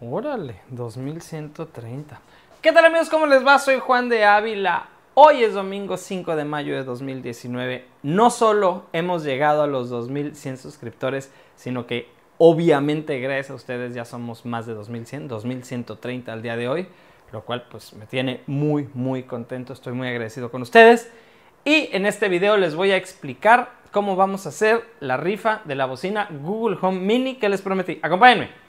Órale, 2130. ¿Qué tal amigos? ¿Cómo les va? Soy Juan de Ávila. Hoy es domingo 5 de mayo de 2019. No solo hemos llegado a los 2100 suscriptores, sino que obviamente gracias a ustedes ya somos más de 2100, 2130 al día de hoy, lo cual pues me tiene muy muy contento, estoy muy agradecido con ustedes. Y en este video les voy a explicar cómo vamos a hacer la rifa de la bocina Google Home Mini que les prometí. Acompáñenme.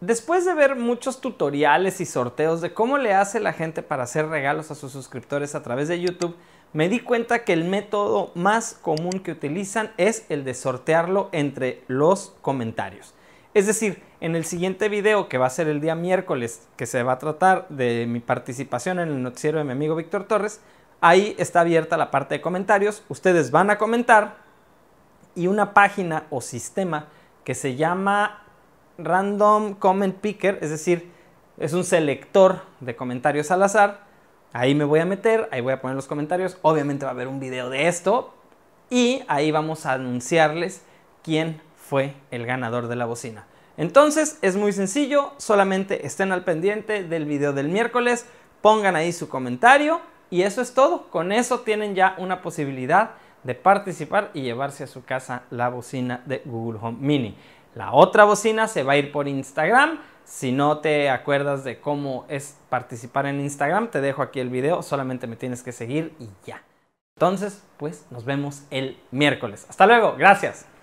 Después de ver muchos tutoriales y sorteos de cómo le hace la gente para hacer regalos a sus suscriptores a través de YouTube, me di cuenta que el método más común que utilizan es el de sortearlo entre los comentarios. Es decir, en el siguiente video que va a ser el día miércoles, que se va a tratar de mi participación en el noticiero de mi amigo Víctor Torres, ahí está abierta la parte de comentarios, ustedes van a comentar y una página o sistema que se llama Random Comment Picker, es decir, es un selector de comentarios al azar. Ahí me voy a meter, ahí voy a poner los comentarios. Obviamente va a haber un video de esto y ahí vamos a anunciarles quién fue el ganador de la bocina. Entonces es muy sencillo, solamente estén al pendiente del video del miércoles, pongan ahí su comentario y eso es todo. Con eso tienen ya una posibilidad de participar y llevarse a su casa la bocina de Google Home Mini. La otra bocina se va a ir por Instagram. Si no te acuerdas de cómo es participar en Instagram, te dejo aquí el video, solamente me tienes que seguir y ya. Entonces, pues nos vemos el miércoles. Hasta luego, gracias.